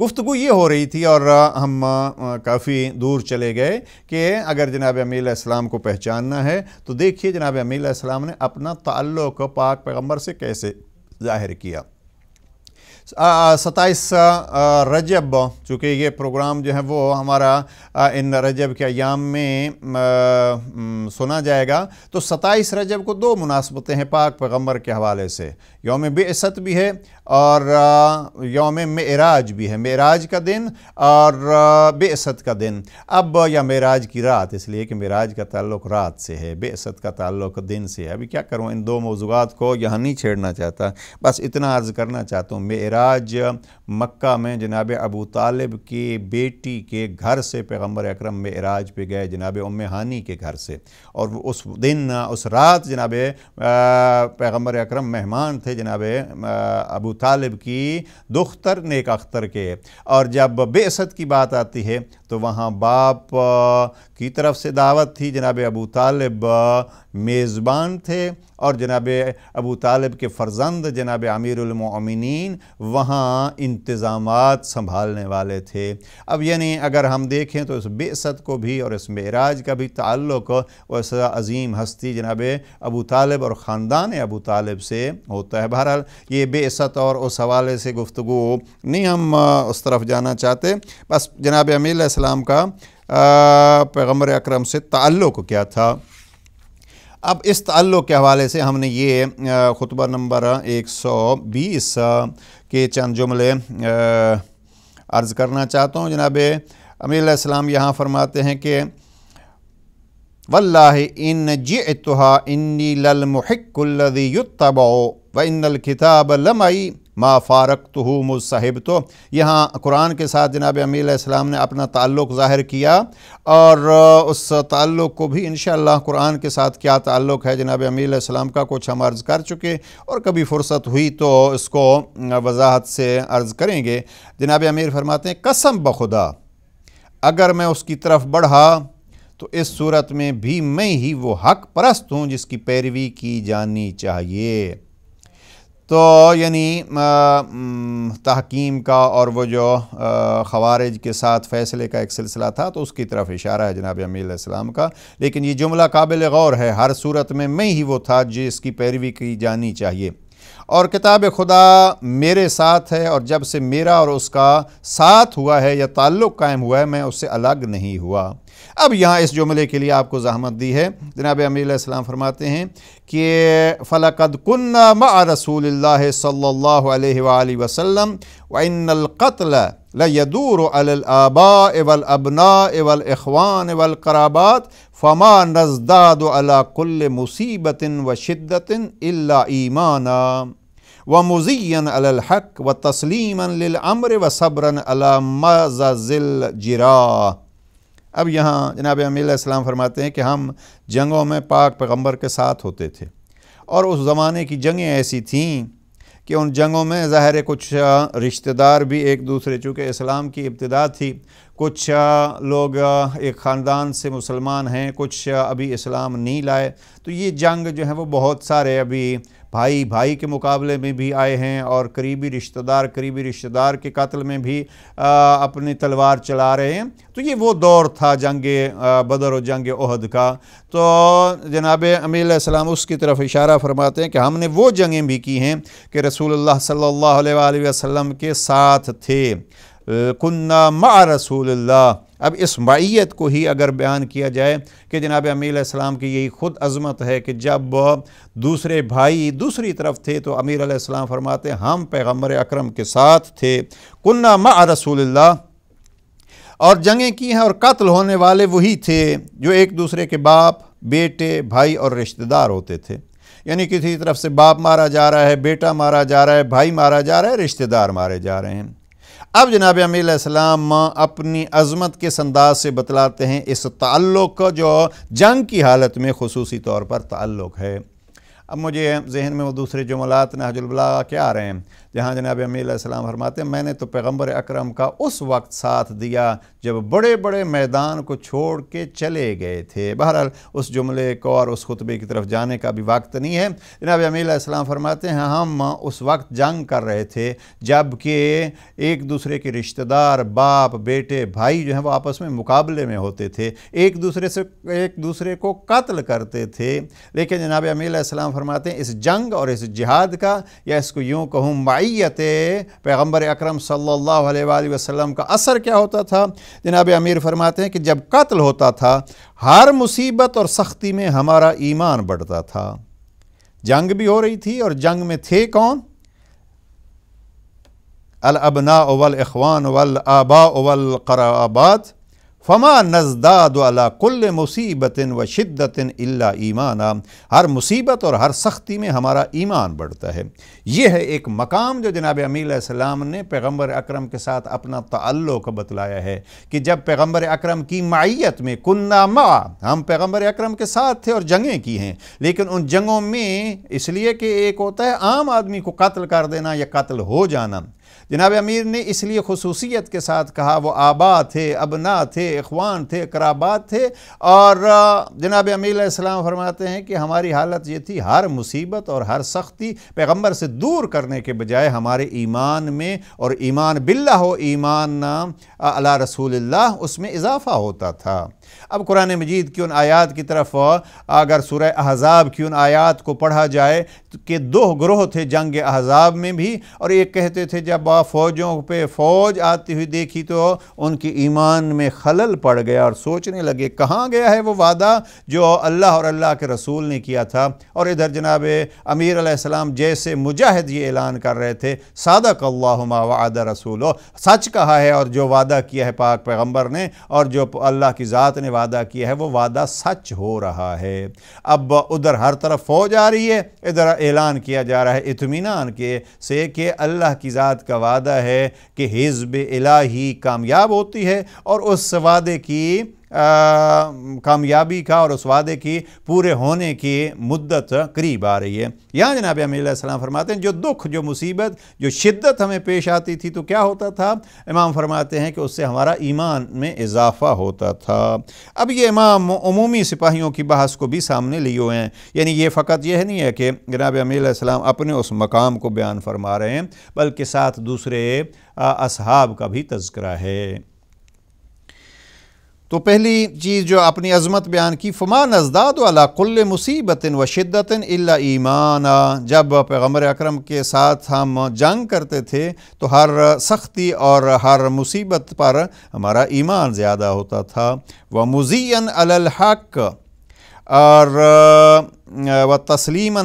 [SPEAKER 1] गुफ्तु ये हो रही थी और हम काफ़ी दूर चले गए कि अगर जनाब अमीलाम इस्लाम को पहचानना है तो देखिए जनाब अमीलाम इस्लाम ने अपना ताल्लुक़ पाक पैगम्बर से कैसे ज़ाहिर किया सताईस रजब चूँकि ये प्रोग्राम जो है वो हमारा इन रजब के अयाम में आ, सुना जाएगा तो सताईस रजब को दो मुनासबतें हैं पाक पैगम्बर के हवाले से योम बेसत भी है और योम मराज भी है मराज का दिन और बेसत का दिन अब या मराज की रात इसलिए कि मराज का ताल्लुक रात से है बेसत का ताल्लुक दिन से है अभी क्या करूँ इन दो मौजूद को यहाँ नहीं छेड़ना चाहता बस इतना अर्ज़ करना चाहता हूँ मराज मक्का में जनाब अबू तालिब की बेटी के घर से पैगम्बर अक्रम मराज पे गए जनाब उम हानी के घर से और उस दिन उस रात जनाब पैगम्बर अक्रम मेहमान थे जनाब अबू तालिब की दुख्तर नेक अख्तर के और जब बेसत की बात आती है तो वहाँ बाप की तरफ से दावत थी जनाब अबू तालिब मेज़बान थे और जनाब अबू तालब के फ़र्जंद जनाब अमीरमिन वहाँ इंतज़ाम संभालने वाले थे अब यानी अगर हम देखें तो इस बेसत को भी और इस मराज का भी ताल्लुक़ उस अजीम हस्ती जनाब अबू तालब और ख़ानदान अबू तालब से होता है बहरहाल ये बेसत और उस हवाले से गुफ्तु नहीं हम उस तरफ जाना चाहते बस जनाब अमीम का पैगम्बर अक्रम से ताल्लुक़ क्या था अब इस तल्ल के हवाले से हमने ये खुतबा नंबर 120 के चंद जुमले अर्ज़ करना चाहता हूँ जनाब अमीसम यहाँ फरमाते हैं कि वल्ला इन इतहा इन्नी लल मुहक्लदी युतबो व इन्नल खिताब लमाई मा फ़ारक तो साहिब तो यहाँ कुरान के साथ जनाब अमीसम ने अपना ताल्लुक़ ज़ाहिर किया और उस ताल्लुक़ को भी इन कुरान के साथ क्या ताल्लुक़ है जनाब अमीसम का कुछ हम अर्ज़ कर चुके और कभी फ़ुर्सत हुई तो इसको वजाहत से अर्ज़ करेंगे जनाब अमीर फरमाते हैं कसम बखुदा अगर मैं उसकी तरफ बढ़ा तो इस सूरत में भी मैं ही वो हक परस्त हूँ जिसकी पैरवी की जानी चाहिए तो यानी तहकीम का और वो जो खवारज के साथ फ़ैसले का एक सिलसिला था तो उसकी तरफ इशारा है जनाब अमीसम का लेकिन ये जुमला काबिल गौर है हर सूरत में मैं ही वो था जिसकी पैरवी की जानी चाहिए और किताब खुदा मेरे साथ है और जब से मेरा और उसका साथ हुआ है या ताल्लुक़ कायम हुआ है मैं उससे अलग नहीं हुआ अब यहाँ इस जुमले के लिए आपको जहमत दी है जनाब अमीसम फरमाते हैं कि फ़लकद कन्ना मा रसूल सल्ला वसलम वनकतल लदूर अलबा एवल अबना एवल अखवान एवल कराबात फ़मा नजदाद अलाकुल्ल मुसीबतिन व शिद्दतिन अल्ला ईमाना व मुज़ीन अलहक व तस्लीमन लिल अमर व सब्रन अला मज़िल जरा अब यहाँ जनाब इस्लाम फरमाते हैं कि हम जंगों में पाक पैगम्बर के साथ होते थे और उस ज़माने की जंगें ऐसी थीं कि उन जंगों में ज़ाहिर कुछ रिश्तेदार भी एक दूसरे चूँकि इस्लाम की इब्तदा थी कुछ लोग एक ख़ानदान से मुसलमान हैं कुछ अभी इस्लाम नहीं लाए तो ये जंग जो है वो बहुत सारे अभी भाई भाई के मुकाबले में भी आए हैं और करीबी रिश्तेदार करीबी रिश्तेदार के कत्ल में भी अपनी तलवार चला रहे हैं तो ये वो दौर था जंग बदर और जंग उहद का तो जनाब अमीम उसकी तरफ इशारा फरमाते हैं कि हमने वो जंगें भी की हैं कि रसूल सल्ला वसम के साथ थे कन्ना मा रसूल्ला अब इस माइत को ही अगर बयान किया जाए कि जनाब अमीराम की यही ख़ुद अजमत है कि जब दूसरे भाई दूसरी तरफ थे तो अमीर अलैहिस्सलाम फरमाते हम पैगम्बर अक्रम के साथ थे कन्ना मा रसूल्ला और जंगें की हैं और कत्ल होने वाले वही थे जो एक दूसरे के बाप बेटे भाई और रिश्तेदार होते थे यानी किसी तरफ से बाप मारा जा रहा है बेटा मारा जा रहा है भाई मारा जा रहा है रिश्तेदार मारे जा रहे हैं अब जनाब अमीलाम अपनी अजमत के अंदाज से बतलाते हैं इस ताल्लुक़ का जो जंग की हालत में खसूस तौर पर ताल्लुक़ है अब मुझे जहन में वो दूसरे जुमलात नहजुलबला क्या आ रहे हैं जहाँ जनाब अमीसम फरमाते मैंने तो पैगम्बर अक्रम का उस वक्त साथ दिया जब बड़े बड़े मैदान को छोड़ के चले गए थे बहरहाल उस जुमले को और उस खुतबे की तरफ जाने का भी वक्त नहीं है जनाब अमीसम फरमाते हैं हाँ, हम उस वक्त जंग कर रहे थे जबकि एक दूसरे के रिश्तेदार बाप बेटे भाई जो हैं वो आपस में मुकाबले में होते थे एक दूसरे से एक दूसरे को कत्ल करते थे लेकिन जनाब अमीसम फरमाते हैं इस जंग और इस जिहाद का या इसको यूँ कहूँ शराइत पैगम्बर अक्रम सल्ला वसम का असर क्या होता था जनाब अमीर फरमाते हैं कि जब कत्ल होता था हर मुसीबत और सख्ती में हमारा ईमान बढ़ता था जंग भी हो रही थी और जंग में थे कौन अलबना वल अखवान वल आबा वल कराबाद फमा नजदाद वाला कुल मुसीबत व शिद्दत इल्ला ईमाना हर मुसीबत और हर सख्ती में हमारा ईमान बढ़ता है यह है एक मकाम जो जनाब अमीसम ने पैगम्बर अक्रम के साथ अपना तल्लुक बतलाया है कि जब पैगम्बर अक्रम की माइत में कुन्ना मा हम पैगम्बर अक्रम के साथ थे और जंगें की हैं लेकिन उन जंगों में इसलिए कि एक होता है आम आदमी को कत्ल कर देना या कत्ल हो जाना जनाब अमीर ने इसलिए खसूसियत के साथ कहा वो आबा थे अबना थे अखवान थे कराबात थे और जनाब अमीर इस्लाम फरमाते हैं कि हमारी हालत ये थी हर मुसीबत और हर सख्ती पैगम्बर से दूर करने के बजाय हमारे ईमान में और ईमान बिल्ला हो ईमान अला रसूल उसमें इजाफ़ा होता था अब कुरान मजीद की उन आयात की तरफ अगर सुर अहजाब की उन आयात को पढ़ा जाए तो कि दो ग्रोह थे जंग अहजाब में भी और एक कहते थे जब जब फ़ौजों पे फ़ौज आती हुई देखी तो उनकी ईमान में खलल पड़ गया और सोचने लगे कहाँ गया है वो वादा जो अल्लाह और अल्लाह के रसूल ने किया था और इधर जनाब अमीर अलैहिस्सलाम जैसे मुजाहिद ये ऐलान कर रहे थे सादक अल्लाह वादा रसूल सच कहा है और जो वादा किया है पाक पैगम्बर ने और जो अल्लाह की ज़ात ने वादा किया है वो वादा सच हो रहा है अब उधर हर तरफ फ़ौज आ रही है इधर ऐलान किया जा रहा है इतमान के से कि अल्लाह की ज़ात का वादा है कि हिजब इलाही कामयाब होती है और उस वादे की कामयाबी का और उस वादे की पूरे होने की मुद्दत करीब आ रही है यहाँ जनाब सलाम फरमाते हैं जो दुख जो मुसीबत जो शिद्दत हमें पेश आती थी तो क्या होता था इमाम फरमाते हैं कि उससे हमारा ईमान में इजाफा होता था अब ये इमाम अमूमी सिपाहियों की बहस को भी सामने लिए हुए हैं यानी ये फ़कत यह नहीं है कि जनाब सलाम अपने उस मकाम को बयान फरमा रहे हैं बल्कि साथ दूसरे असहाब का भी तस्करा है तो पहली चीज़ जो अपनी अजमत बयान की फमा नजदाद वाला कुल मुसीबत व शिद्दत इल्ला ईमाना जब पैगम्बर अकरम के साथ हम जंग करते थे तो हर सख्ती और हर मुसीबत पर हमारा ईमान ज़्यादा होता था व मुजीन अलहक और व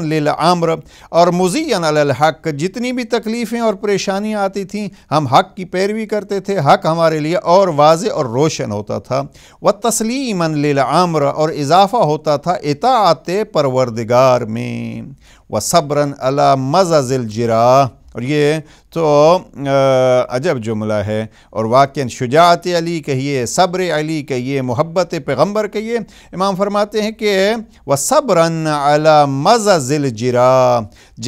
[SPEAKER 1] लिल आम्र और मुजयन हक जितनी भी तकलीफ़ें और परेशानियाँ आती थीं हम हक की पैरवी करते थे हक हमारे लिए और वाज और रोशन होता था व लिल आम्र और इजाफ़ा होता था इतात परवरदगार में व सब्रन अला मज़ाजिल जरा और ये तो अजब जुमला है और वाक़ शुजात अली कहिए सब्र अली कहिए मोहब्बत पैगम्बर कहिए इमाम फरमाते हैं कि वह सब्रन अला मज़ा ज़िल जरा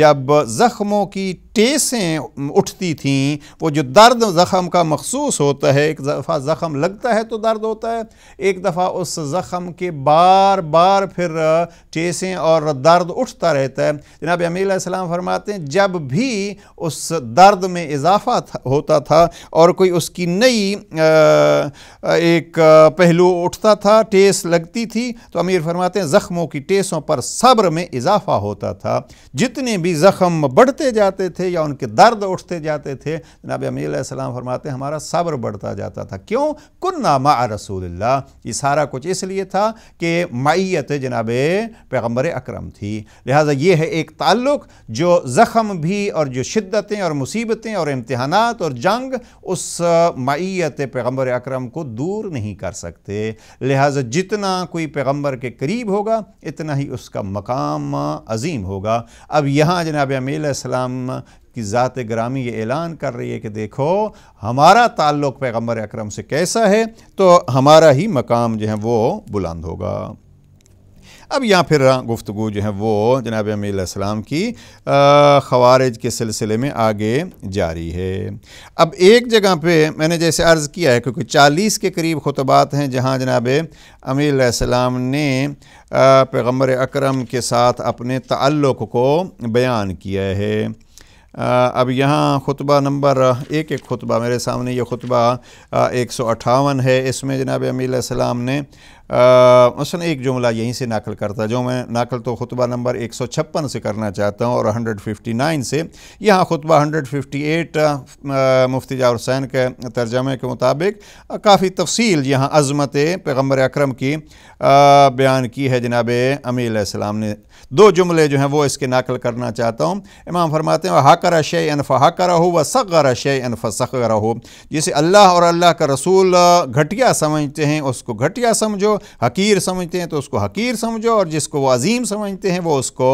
[SPEAKER 1] जब ज़ख्मों की टेसें उठती थीं वो जो दर्द ज़ख़म का मखसूस होता है एक दफ़ा ज़ख़म लगता है तो दर्द होता है एक दफ़ा उस ज़ख़म के बार बार फिर टेसें और दर्द उठता रहता है जनाब अमील फरमाते हैं जब भी उस दर्द अर्द में इजाफा होता था और कोई उसकी नई एक पहलू उठता था टेस लगती थी तो अमीर फरमाते हैं ज़ख्मों की टेसों पर सब्र में इजाफा होता था जितने भी ज़ख्म बढ़ते जाते थे या उनके दर्द उठते जाते थे जनाब अमीर सलाम फरमाते हैं हमारा सब्र बढ़ता जाता था क्यों कन्ना मा रसूल ये सारा कुछ इसलिए था कि मैत जनाब पैगम्बर अक्रम थी लिहाजा ये है एक ताल्लुक़ जो जख्म भी और जो शिद्दतें और मुसीबत मुसीबतें और इम्तहान और जंग उस मैत पैगम्बर अक्रम को दूर नहीं कर सकते लिहाजा जितना कोई पैगम्बर के करीब होगा इतना ही उसका मकाम अजीम होगा अब यहाँ जनाब अमीम की ज़ात ग्रामी ये ऐलान कर रही है कि देखो हमारा ताल्लुक़ पैगम्बर अक्रम से कैसा है तो हमारा ही मकाम जो है वो बुलंद होगा अब यहाँ फिर गुफ्तु जो है वो जनाब अमीम की खवारज के सिलसिले में आगे जारी है अब एक जगह पर मैंने जैसे अर्ज़ किया है क्योंकि चालीस के करीब खुतबात हैं जहाँ जनाब अमीम ने पैगम्बर अक्रम के साथ अपने तल्लक को बयान किया है अब यहाँ खुतबा नंबर एक एक खुतबा मेरे सामने ये खुतबा एक सौ अट्ठावन है इसमें जनाब अमीम ने मसन एक जुमला यहीं से नाकल करता जो मैं नाकल तो खुतबा नंबर एक सौ छप्पन से करना चाहता हूँ और हंड्रेड फिफ्टी नाइन से यहाँ खुतबा हंड्रेड फिफ्टी एट मुफ्ती जा हुसैन के तर्जमे के मुताबिक काफ़ी तफसील यहाँ अजमत पैगम्बर अक्रम की बयान की है जनाब अमीलाम ने दो जुमले जो हैं वो इसके नाकल करना चाहता हूँ इमाम फरमाते हैं हाकर शे अनफ़ हाकर हो व सगर शे अनफ़ सक रहो जिसे अल्लाह और अल्लाह का रसूल घटिया समझते हैं उसको घटिया समझो हकीर समझते हैं तो उसको हकीर समझो और जिसको वो अजीम समझते हैं वो उसको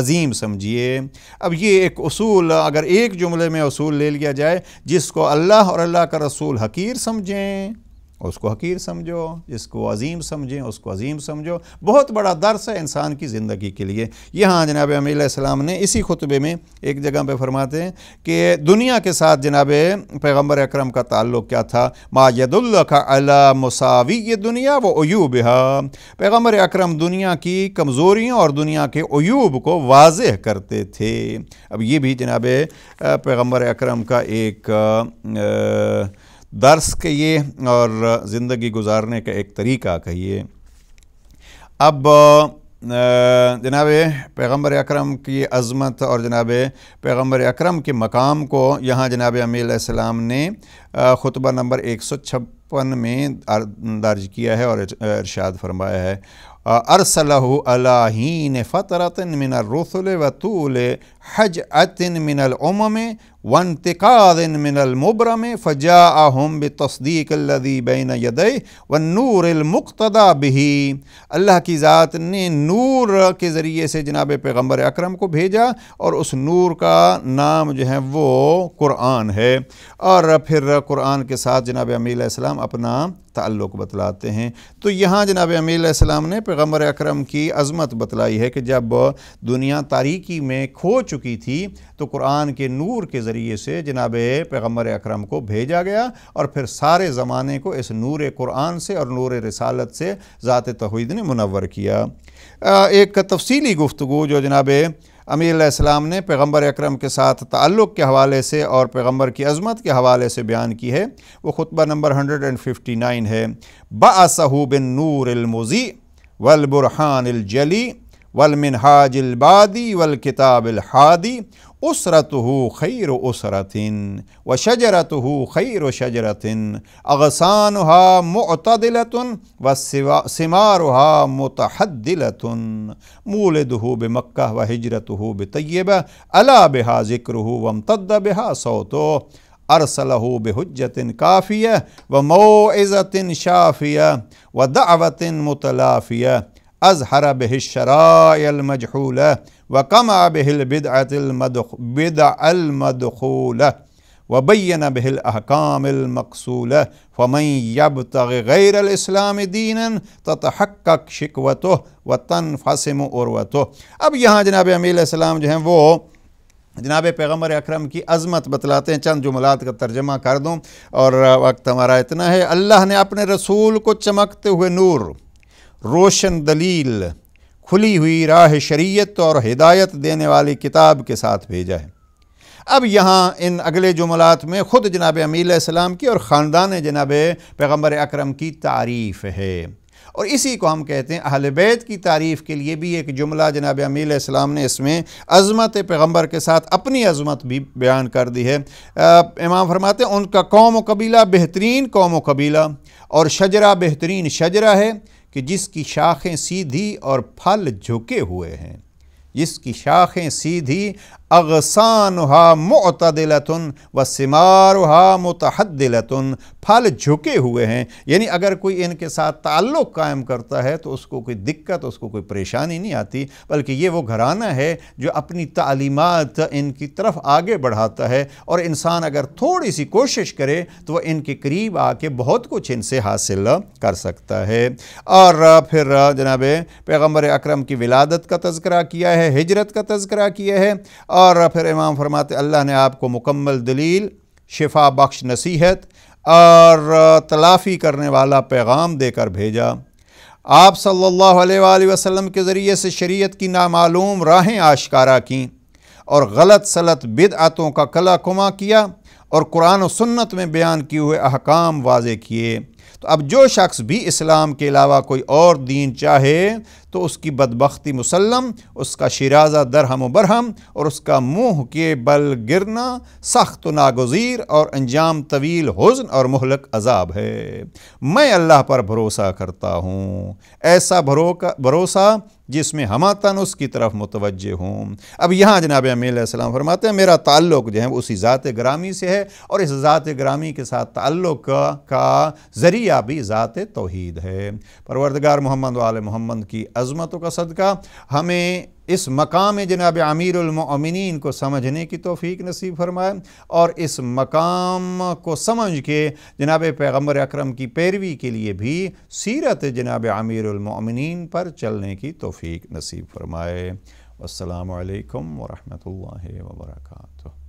[SPEAKER 1] अजीम समझिए अब ये एक असूल अगर एक जुमले में असूल ले लिया जाए जिसको अल्लाह और अल्लाह का रसूल हकीर समझें उसको हकीर समझो जिसको अजीम समझें उसको अजीम समझो बहुत बड़ा दर्स है इंसान की ज़िंदगी के लिए यहाँ जनाब अमीसम ने इसी खुतबे में एक जगह पर फरमाते हैं कि दुनिया के साथ जनाब पैगम्बर अक्रम का ताल्लुक़ क्या था मायदुल्ल का अला मसावी ये दुनिया व अयूब पैगम्बर अक्रम दुनिया की कमज़ोरियों और दुनिया के अयूब को वाज करते थे अब ये भी जनाब पैगम्बर अक्रम का एक आ, आ, दर्स कहिए और ज़िंदगी गुजारने का एक तरीका कहिए अब जनाब पैगम्बर अक्रम की अज़मत और जनाब पैगम्बर अक्रम के मकाम को यहाँ जनाब अमीम ने ख़ुतबा नंबर एक सौ छप्पन में दर्ज किया है और इरशाद फरमाया है अरसल अलाहीन फ़तरतन मिन रसुल वतूल हज अतिन मिनल उम में वन तिकादिन मिनल मुबर में फ़जा आहम ब लदी बैन यदय व नूरमकतदा बही अल्लाह की ज़ात ने नूर के ज़रिए से जनाब पैगम्बर अक्रम को भेजा और उस नूर का नाम जो है वो कुरान है और फिर कुरान के साथ जनाब अमीसम अपना ताल्लुक़ बतलाते हैं तो यहाँ जनाब अमीलाम ने पैगम्बर अक्रम की अज़मत बतलाई है कि जब दुनिया तारीकी में खोच चुकी थी तो कुरान के नूर के ज़रिए से जनाब पैगम्बर अक्रम को भेजा गया और फिर सारे ज़माने को इस नूर कुरान से और नूर रसालत से ज़ात तोहद ने मुनवर किया एक तफसली गुफ्तु जो जनाब अमीराम ने पैगम्बर अक्रम के साथ ताल्लुक़ के हवाले से और पैगम्बर की अजमत के हवाले से बयान की है वो खुतबा number hundred and fifty nine है बासहू बिन नूर वलबुरहानजली जली والمنهاج البادي والكتاب الحادي أسرته خير أسرة وشجرته خير شجرة أغصانها معتدلة وثمارها متحدلة مولده بمكة وهجرته بطيبة ألا بها ذكره وامتد بها صوته أرسله بحجة كافية وموعظة شافية ودعوة متلافية أزهر به الشرايع المجحولة وقمع به البدعة المدخ بدع المدخولة وبين به الأحكام المقصولة فمن يبتغي غير الإسلام دينا تتحقق شكوته و تنفسم عروته اب یہاں جناب امیر السلام جو ہیں وہ جناب پیغمبر اکرم کی عظمت بتلاتے ہیں چند جملات کا ترجمہ کر دوں اور وقت ہمارا اتنا ہے اللہ نے اپنے رسول کو چمکتے ہوئے نور रोशन दलील खुली हुई राह शरीयत और हिदायत देने वाली किताब के साथ भेजा है अब यहाँ इन अगले जुमलात में ख़ुद जनाब अमीसम की और ख़ानदान जनाब पैगम्बर अक्रम की तारीफ़ है और इसी को हम कहते हैं अहल बैत की तारीफ़ के लिए भी एक जुमला जनाब अमीलाम ने इसमें अज़मत पैगम्बर के साथ अपनी अज़मत भी बयान कर दी है आ, इमाम फरमाते हैं उनका कौम कबीला बेहतरीन कौम कबीला और शजरा बेहतरीन शजरा है कि जिसकी शाखें सीधी और फल झुके हुए हैं जिसकी शाखें सीधी अगसान हा मतदिलतन व सिमार हा मतहदिलतन फल झुके हुए हैं यानी अगर कोई इनके साथ ताल्लुक़ कायम करता है तो उसको कोई दिक्कत उसको कोई परेशानी नहीं आती बल्कि ये वो घराना है जो अपनी तालीमत इनकी तरफ आगे बढ़ाता है और इंसान अगर थोड़ी सी कोशिश करे तो वह इनके करीब आके बहुत कुछ इनसे हासिल कर सकता है और फिर जनाब पैगम्बर अक्रम की विलादत का तस्करा किया है हिजरत का तस्करा किया है और और फिर इमाम फरमाते अल्लाह ने आपको मुकम्मल दलील शिफा बख्श नसीहत और तलाफ़ी करने वाला पैगाम देकर भेजा आप सल्लल्लाहु अलैहि वसल्लम के ज़रिए से शरीयत की नामालूम राहें आशकारा कीं और गलत सलत बिदअतों का कला कुमा किया और कुरान और सुन्नत में बयान किए हुए अहकाम वाजे किए तो अब जो शख्स भी इस्लाम के अलावा कोई और दीन चाहे तो उसकी बदबख्ती मुसलम उसका शराजा दरहम बरहम और उसका मुँह के बल गिरना सख्त नागजीर और अंजाम तवील हजन और महलक अजाब है मैं अल्लाह पर भरोसा करता हूँ ऐसा भरोसा जिसमें हमातन उसकी तरफ मुतवज हूँ अब यहाँ जनाब अमीलम फरमाते हैं मेरा ताल्लुक जो है उसी ज़ात ग्रामी से है और इस ज़ात ग्रामी के साथ ताल्लुक का ज़रिया भी ज़ात तोहद है परवरदगार मोहम्मद वाल मोहम्मद की अजमतों का सदका हमें इस मकाम जनाब आमिरमिन को समझने की तोफ़ी नसीब फरमाए और इस मकाम को समझ के जनाब पैगम्बर अक्रम की पैरवी के लिए भी सीरत जनाब आमिरमिन पर चलने की तोफ़ी नसीब फरमाए असलकम वरहमल वर्का